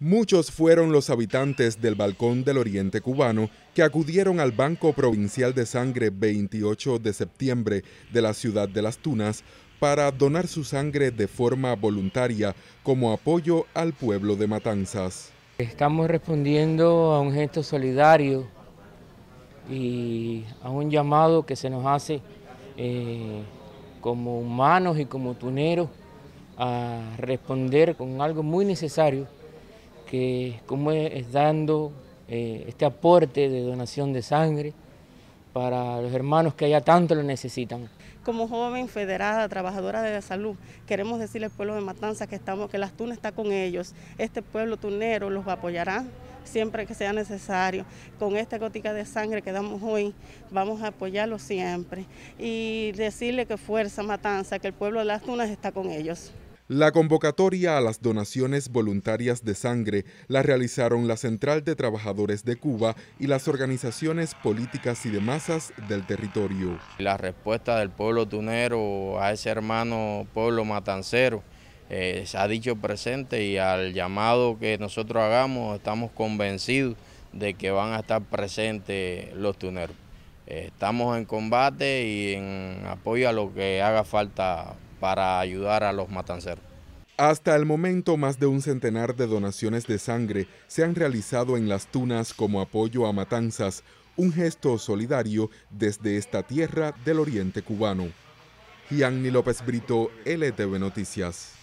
Muchos fueron los habitantes del balcón del Oriente Cubano que acudieron al Banco Provincial de Sangre 28 de septiembre de la ciudad de Las Tunas para donar su sangre de forma voluntaria como apoyo al pueblo de Matanzas. Estamos respondiendo a un gesto solidario y a un llamado que se nos hace eh, como humanos y como tuneros a responder con algo muy necesario que como es dando eh, este aporte de donación de sangre para los hermanos que allá tanto lo necesitan. Como joven federada, trabajadora de la salud, queremos decirle al pueblo de Matanza que, estamos, que las Tunas está con ellos. Este pueblo tunero los apoyará siempre que sea necesario. Con esta gotica de sangre que damos hoy, vamos a apoyarlo siempre. Y decirle que fuerza Matanza, que el pueblo de las Tunas está con ellos. La convocatoria a las donaciones voluntarias de sangre la realizaron la Central de Trabajadores de Cuba y las organizaciones políticas y de masas del territorio. La respuesta del pueblo tunero a ese hermano pueblo matancero eh, se ha dicho presente y al llamado que nosotros hagamos estamos convencidos de que van a estar presentes los tuneros. estamos en combate y en apoyo a lo que haga falta para ayudar a los matanceros. Hasta el momento, más de un centenar de donaciones de sangre se han realizado en las tunas como apoyo a matanzas, un gesto solidario desde esta tierra del oriente cubano. Gianni López Brito, LTV Noticias.